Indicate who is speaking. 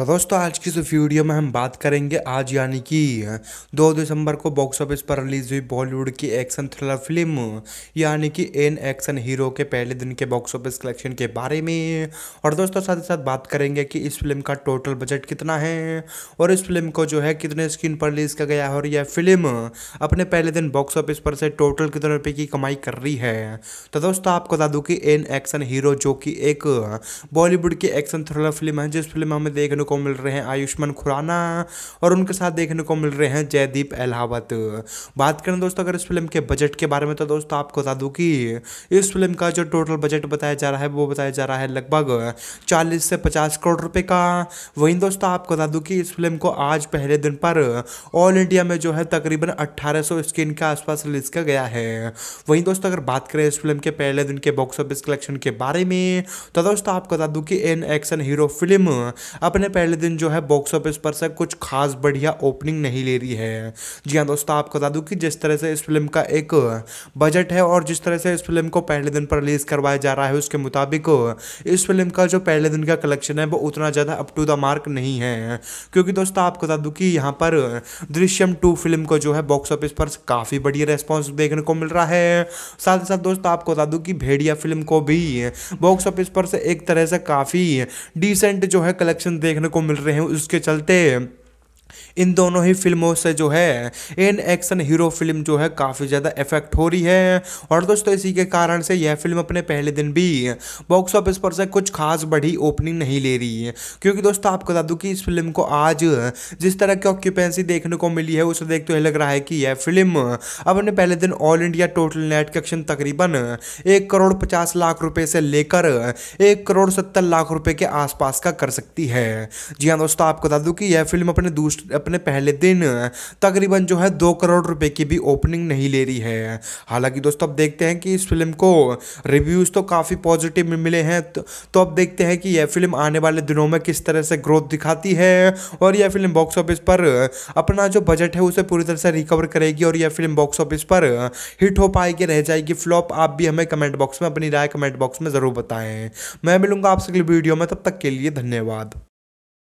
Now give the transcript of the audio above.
Speaker 1: तो दोस्तों आज की इस वीडियो में हम बात करेंगे आज यानी कि दो दिसंबर को बॉक्स ऑफिस पर रिलीज हुई बॉलीवुड की एक्शन थ्रिलर फिल्म यानी कि एन एक्शन हीरो के पहले दिन के बॉक्स ऑफिस कलेक्शन के बारे में और दोस्तों साथ ही साथ बात करेंगे कि इस फिल्म का टोटल बजट कितना है और इस फिल्म को जो है कितने स्क्रीन पर रिलीज किया गया है और यह फिल्म अपने पहले दिन बॉक्स ऑफिस पर से टोटल कितने रुपये की कमाई कर रही है तो दोस्तों आपको बता दूँ कि एन एक्शन हीरो जो कि एक बॉलीवुड की एक्शन थ्रिलर फिल्म है जिस फिल्म हमें देखने को मिल रहे हैं आयुष्मान खुराना और उनके साथ देखने को मिल रहे हैं जयदीप अलावत बात करें दोस्तों अगर इस फिल्म के बजट के बारे में तो दोस्तों आपको बता दूँ कि इस फिल्म का जो टोटल बजट बताया जा रहा है वो बताया जा रहा है लगभग चालीस से पचास करोड़ रुपये का वहीं दोस्तों आपको बता दूँ कि इस फिल्म को आज पहले दिन पर ऑल इंडिया में जो है तकरीबन अट्ठारह स्क्रीन के आसपास रिलीज किया गया है वहीं दोस्तों अगर बात करें इस फिल्म के पहले दिन के बॉक्स ऑफिस कलेक्शन के बारे में तो दोस्तों आपको बता दूँ कि एन एक्शन हीरो फिल्म अपने पहले दिन जो है बॉक्स ऑफिस पर से कुछ खास बढ़िया ओपनिंग नहीं ले रही है जी हाँ दोस्तों आपको बता दूँ कि जिस तरह से इस फिल्म का एक बजट है और जिस तरह से इस फिल्म को पहले दिन पर रिलीज़ करवाया जा रहा है उसके मुताबिक इस फिल्म का जो पहले दिन का कलेक्शन है वो उतना ज़्यादा अप टू द मार्क नहीं है क्योंकि दोस्तों आपको बता दूँ कि यहाँ पर दृश्यम टू फिल्म को जो है बॉक्स ऑफिस पर काफ़ी बढ़िया रेस्पॉन्स देखने को मिल रहा है साथ ही साथ दोस्तों आपको बता दूँ कि भेड़िया फिल्म को भी बॉक्स ऑफिस पर से एक तरह से काफ़ी डिसेंट जो है कलेक्शन देखने देखने को मिल रहे हैं उसके चलते इन दोनों ही फिल्मों से जो है इन एक्शन हीरो फिल्म जो है काफ़ी ज़्यादा इफेक्ट हो रही है और दोस्तों इसी के कारण से यह फिल्म अपने पहले दिन भी बॉक्स ऑफिस पर से कुछ खास बड़ी ओपनिंग नहीं ले रही है क्योंकि दोस्तों आपको बता दूँ कि इस फिल्म को आज जिस तरह की ऑक्यूपेंसी देखने को मिली है उसे देखते हुए लग रहा है कि यह फिल्म अपने पहले दिन all India total net collection तकरीबन एक करोड़ पचास लाख रुपये से लेकर एक करोड़ सत्तर लाख रुपये के आसपास का कर सकती है जी हाँ दोस्तों आपको बता दूँ कि यह फिल्म अपने दूसरे अपने पहले दिन तकरीबन जो है दो करोड़ रुपए की भी ओपनिंग नहीं ले रही है हालांकि दोस्तों अब देखते हैं कि इस फिल्म को रिव्यूज़ तो काफ़ी पॉजिटिव मिले हैं तो, तो अब देखते हैं कि यह फिल्म आने वाले दिनों में किस तरह से ग्रोथ दिखाती है और यह फिल्म बॉक्स ऑफिस पर अपना जो बजट है उसे पूरी तरह से रिकवर करेगी और यह फिल्म बॉक्स ऑफिस पर हिट हो पाएगी रह जाएगी फ्लॉप आप भी हमें कमेंट बॉक्स में अपनी राय कमेंट बॉक्स में ज़रूर बताएं मैं मिलूंगा आपसे अगले वीडियो में तब तक के लिए धन्यवाद